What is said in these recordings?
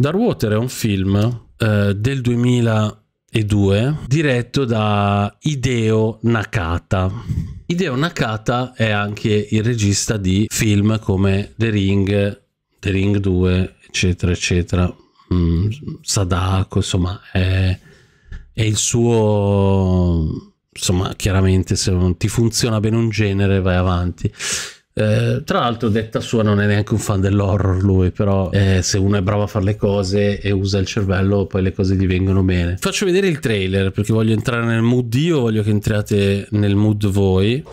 Darkwater è un film eh, del 2002 diretto da Hideo Nakata. Hideo Nakata è anche il regista di film come The Ring, The Ring 2, eccetera, eccetera. Mm, Sadako, insomma, è, è il suo... Insomma, chiaramente se non ti funziona bene un genere vai avanti. Eh, tra l'altro, detta sua, non è neanche un fan dell'horror lui, però eh, se uno è bravo a fare le cose e usa il cervello, poi le cose gli vengono bene. Faccio vedere il trailer perché voglio entrare nel mood io, voglio che entriate nel mood voi.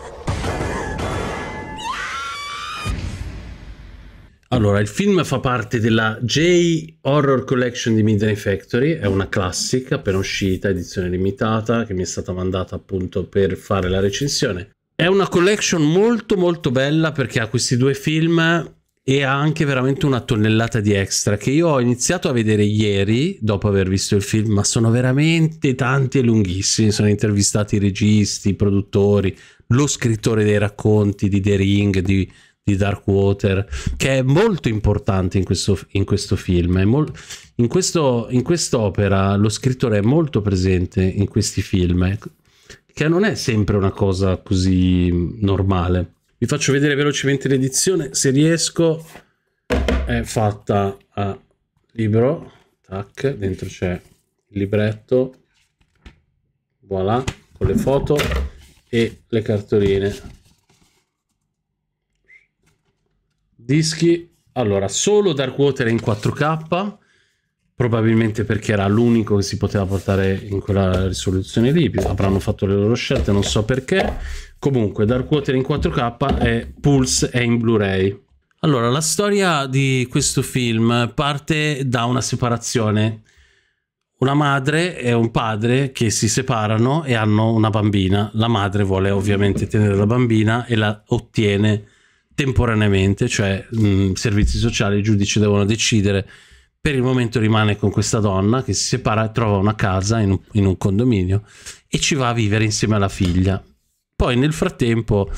Allora, il film fa parte della J Horror Collection di Midnight Factory, è una classica appena uscita, edizione limitata, che mi è stata mandata appunto per fare la recensione. È una collection molto molto bella perché ha questi due film e ha anche veramente una tonnellata di extra che io ho iniziato a vedere ieri dopo aver visto il film, ma sono veramente tanti e lunghissimi. Sono intervistati i registi, i produttori, lo scrittore dei racconti di The Ring, di, di Water che è molto importante in questo, in questo film. in, questo, in quest'opera lo scrittore è molto presente in questi film che non è sempre una cosa così normale. Vi faccio vedere velocemente l'edizione, se riesco, è fatta a libro, tac, dentro c'è il libretto, voilà, con le foto e le cartoline. Dischi, allora, solo Darkwater in 4K, probabilmente perché era l'unico che si poteva portare in quella risoluzione lì, avranno fatto le loro scelte, non so perché. Comunque, Dark Darkwater in 4K e Pulse è in Blu-ray. Allora, la storia di questo film parte da una separazione. Una madre e un padre che si separano e hanno una bambina. La madre vuole ovviamente tenere la bambina e la ottiene temporaneamente, cioè mh, mm, servizi sociali, i giudici devono decidere per il momento rimane con questa donna che si separa, trova una casa in un, in un condominio e ci va a vivere insieme alla figlia. Poi nel frattempo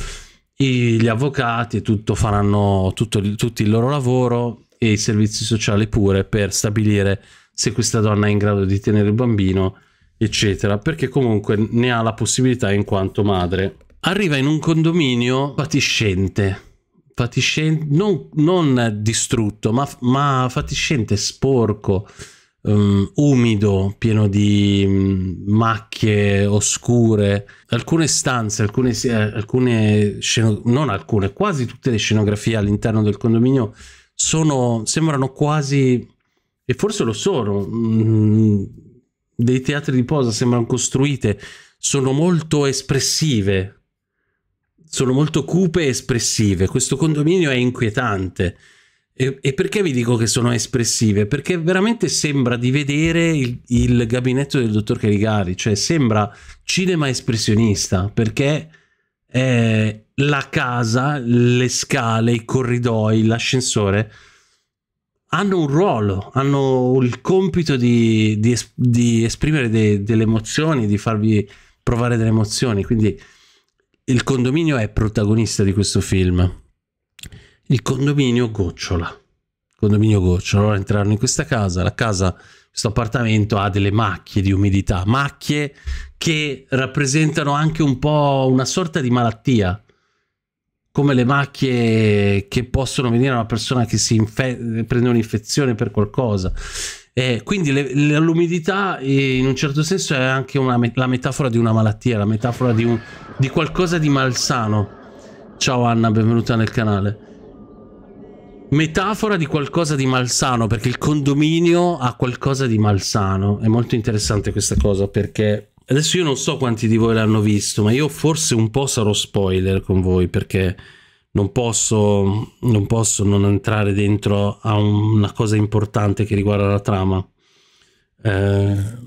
gli avvocati e tutto faranno tutto, tutto il loro lavoro e i servizi sociali pure per stabilire se questa donna è in grado di tenere il bambino, eccetera, perché comunque ne ha la possibilità in quanto madre. Arriva in un condominio patiscente fatiscente, non, non distrutto, ma, ma, fatiscente, sporco, um, umido, pieno di um, macchie oscure. Alcune stanze, alcune, alcune non alcune, quasi tutte le scenografie all'interno del condominio sono, sembrano quasi, e forse lo sono, mh, mm, dei teatri di posa, sembrano costruite, sono molto espressive sono molto cupe e espressive. Questo condominio è inquietante. E, e, perché vi dico che sono espressive? Perché veramente sembra di vedere il, il gabinetto del dottor Caligari, cioè sembra cinema espressionista, perché eh, la casa, le scale, i corridoi, l'ascensore hanno un ruolo, hanno il compito di, di, di esprimere de, delle emozioni, di farvi provare delle emozioni. Quindi il condominio è protagonista di questo film. Il condominio gocciola. Il condominio gocciola. Allora entrarono in questa casa, la casa, questo appartamento ha delle macchie di umidità, macchie che rappresentano anche un po' una sorta di malattia come le macchie che possono venire a una persona che si prende un'infezione per qualcosa. Eh, quindi l'umidità eh, in un certo senso è anche una, la metafora di una malattia, la metafora di, un, di qualcosa di malsano. Ciao Anna, benvenuta nel canale. Metafora di qualcosa di malsano, perché il condominio ha qualcosa di malsano. È molto interessante questa cosa perché adesso io non so quanti di voi l'hanno visto, ma io forse un po' sarò spoiler con voi perché non posso, non posso non entrare dentro a una cosa importante che riguarda la trama. Eh,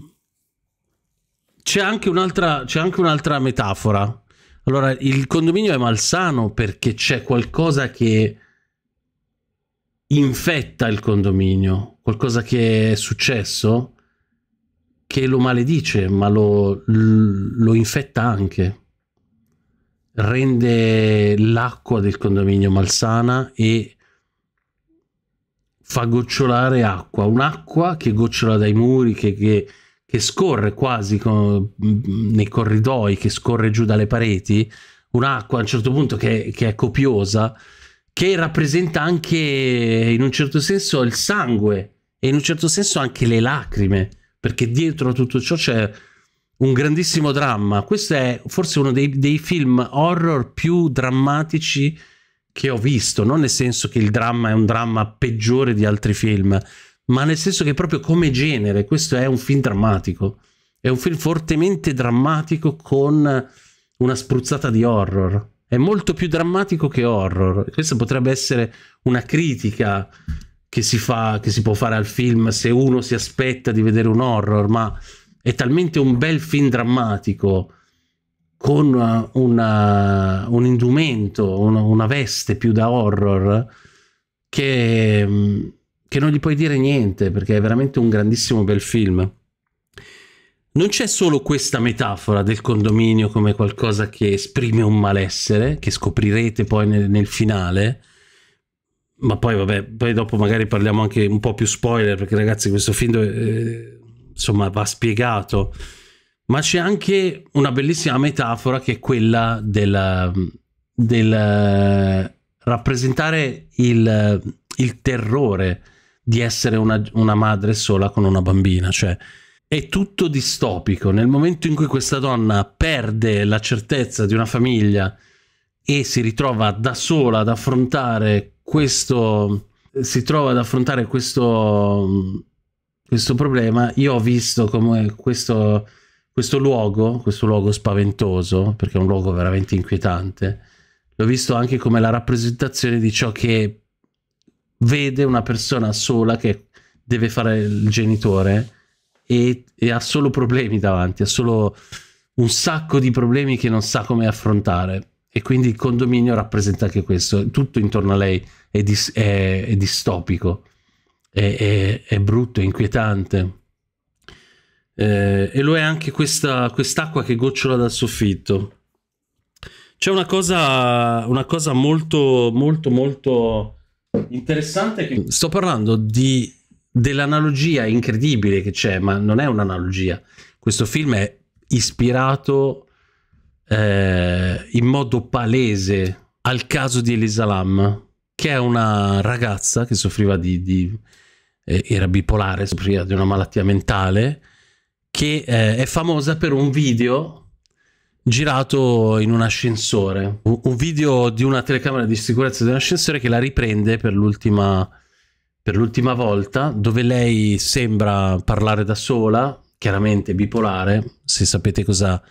c'è anche un'altra, c'è anche un'altra metafora. Allora, il condominio è malsano perché c'è qualcosa che infetta il condominio, qualcosa che è successo che lo maledice, ma lo, lo infetta anche rende l'acqua del condominio malsana e fa gocciolare acqua, un'acqua che gocciola dai muri, che, che, che scorre quasi con, nei corridoi, che scorre giù dalle pareti, un'acqua a un certo punto che, che è copiosa, che rappresenta anche in un certo senso il sangue e in un certo senso anche le lacrime, perché dietro a tutto ciò c'è un grandissimo dramma. Questo è forse uno dei, dei, film horror più drammatici che ho visto, non nel senso che il dramma è un dramma peggiore di altri film, ma nel senso che proprio come genere questo è un film drammatico. È un film fortemente drammatico con una spruzzata di horror. È molto più drammatico che horror. Questa potrebbe essere una critica che si, fa, che si può fare al film se uno si aspetta di vedere un horror, ma è talmente un bel film drammatico con eh, una, un indumento, una, una, veste più da horror, che, mm, che non gli puoi dire niente perché è veramente un grandissimo bel film. Non c'è solo questa metafora del condominio come qualcosa che esprime un malessere, che scoprirete poi nel, nel finale, ma poi vabbè, poi dopo magari parliamo anche un po' più spoiler, perché ragazzi questo film... Dove, eh, insomma va spiegato, ma c'è anche una bellissima metafora che è quella del, del eh, rappresentare il, il, terrore di essere una, una madre sola con una bambina, cioè è tutto distopico. Nel momento in cui questa donna perde la certezza di una famiglia e si ritrova da sola ad affrontare questo si trova ad affrontare questo questo problema, io ho visto come questo, questo luogo, questo luogo spaventoso, perché è un luogo veramente inquietante, l'ho visto anche come la rappresentazione di ciò che vede una persona sola che deve fare il genitore e, e ha solo problemi davanti, ha solo un sacco di problemi che non sa come affrontare e quindi il condominio rappresenta anche questo, tutto intorno a lei è, dis è, è distopico è, è, è brutto, è inquietante. Eh, e lo è anche questa, quest'acqua che gocciola dal soffitto. C'è una cosa, una cosa molto, molto, molto interessante. Che... Sto parlando di, dell'analogia incredibile che c'è, ma non è un'analogia. Questo film è ispirato eh, in modo palese al caso di Elisa Lam, che è una ragazza che soffriva di, di eh, era bipolare, soffriva di una malattia mentale, che eh, è famosa per un video girato in un ascensore, un, un video di una telecamera di sicurezza di un ascensore che la riprende per l'ultima, per l'ultima volta, dove lei sembra parlare da sola, chiaramente bipolare, se sapete cosa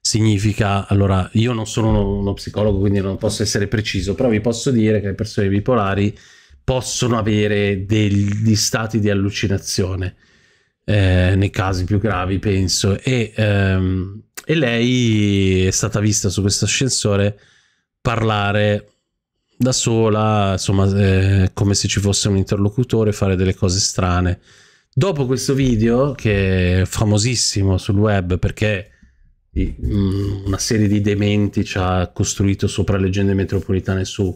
significa, allora io non sono uno, uno psicologo quindi non posso essere preciso, però vi posso dire che le persone bipolari possono avere degli stati di allucinazione eh, nei casi più gravi, penso. E, ehm, e, lei è stata vista su questo ascensore parlare da sola, insomma, eh, come se ci fosse un interlocutore, fare delle cose strane. Dopo questo video, che è famosissimo sul web perché mm, una serie di dementi ci ha costruito sopra leggende metropolitane su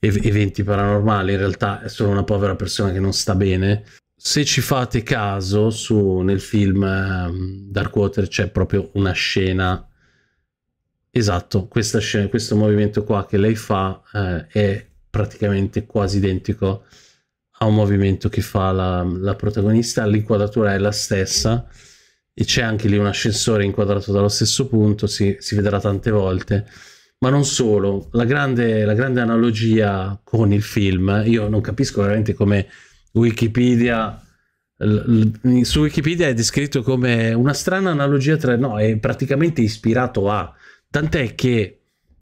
ev- eventi paranormali, in realtà è solo una povera persona che non sta bene. Se ci fate caso, su, nel film um, ehm, Darkwater c'è proprio una scena Esatto, questa scena, questo movimento qua che lei fa eh, è praticamente quasi identico a un movimento che fa la, la protagonista, l'inquadratura è la stessa e c'è anche lì un ascensore inquadrato dallo stesso punto, si, si vedrà tante volte ma non solo, la grande, la grande analogia con il film, io non capisco veramente come Wikipedia su Wikipedia è descritto come una strana analogia tra no, è praticamente ispirato a tant'è che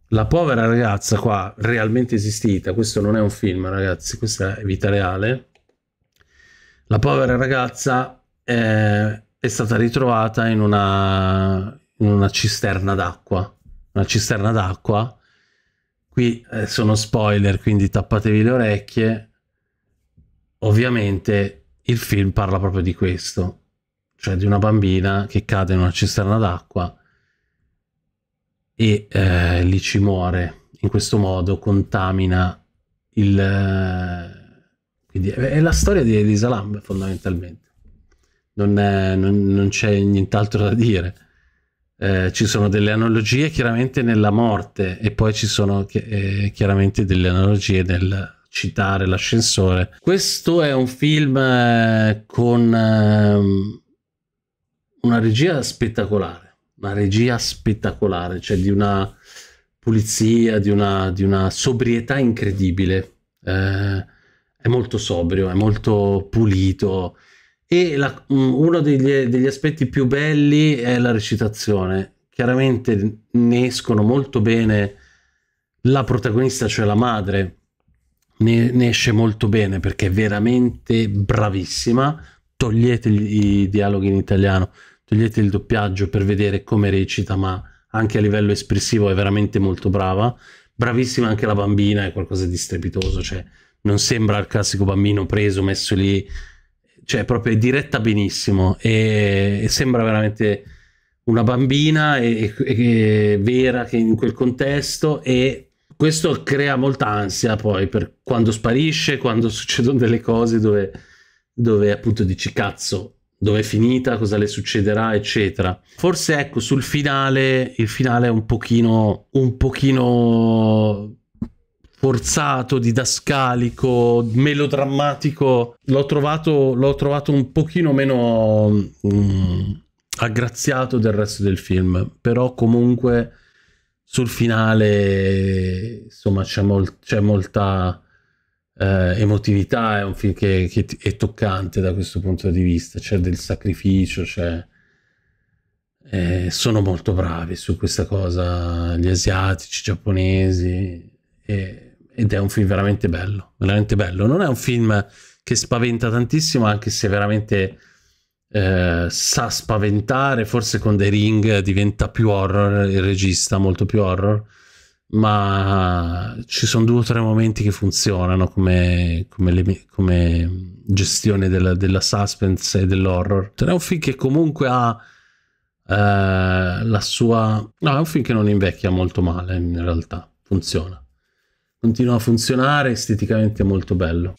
la povera ragazza qua realmente esistita, questo non è un film, ragazzi, questa è vita reale. La povera ragazza è, eh, è stata ritrovata in una, in una cisterna d'acqua una cisterna d'acqua. Qui eh, sono spoiler, quindi tappatevi le orecchie. Ovviamente il film parla proprio di questo, cioè di una bambina che cade in una cisterna d'acqua e eh, lì ci muore. In questo modo contamina il... Eh, quindi è la storia di Elisa Lamb fondamentalmente. Non, c'è nient'altro da dire eh, ci sono delle analogie chiaramente nella morte e poi ci sono eh, chiaramente delle analogie nel citare l'ascensore. Questo è un film eh, con ehm, una regia spettacolare, una regia spettacolare, cioè di una pulizia, di una, di una sobrietà incredibile. Eh, è molto sobrio, è molto pulito e la, mm, uno degli, degli aspetti più belli è la recitazione. Chiaramente ne escono molto bene la protagonista, cioè la madre, ne, ne, esce molto bene perché è veramente bravissima. Togliete i dialoghi in italiano, togliete il doppiaggio per vedere come recita, ma anche a livello espressivo è veramente molto brava. Bravissima anche la bambina, è qualcosa di strepitoso, cioè non sembra il classico bambino preso, messo lì cioè proprio è diretta benissimo e, e sembra veramente una bambina e, e, vera che in quel contesto e questo crea molta ansia poi per quando sparisce, quando succedono delle cose dove, dove appunto dici cazzo dove è finita, cosa le succederà, eccetera. Forse ecco sul finale, il finale è un pochino, un pochino forzato, didascalico, melodrammatico. L'ho trovato, l'ho trovato un pochino meno um, aggraziato del resto del film, però comunque sul finale insomma c'è, mol molta eh, emotività, è un film che, che, è toccante da questo punto di vista, c'è del sacrificio, c'è... Eh, sono molto bravi su questa cosa gli asiatici, i giapponesi, veramente è un film veramente bello, veramente bello. Non è un film che spaventa tantissimo, anche se veramente eh, sa spaventare, forse con The Ring diventa più horror il regista, molto più horror, ma ci sono due o tre momenti che funzionano come, come, le, come gestione della, della, suspense e dell'horror. È un film che comunque ha... Eh, la sua no è un film che non invecchia molto male in realtà funziona continua a funzionare, esteticamente molto bello.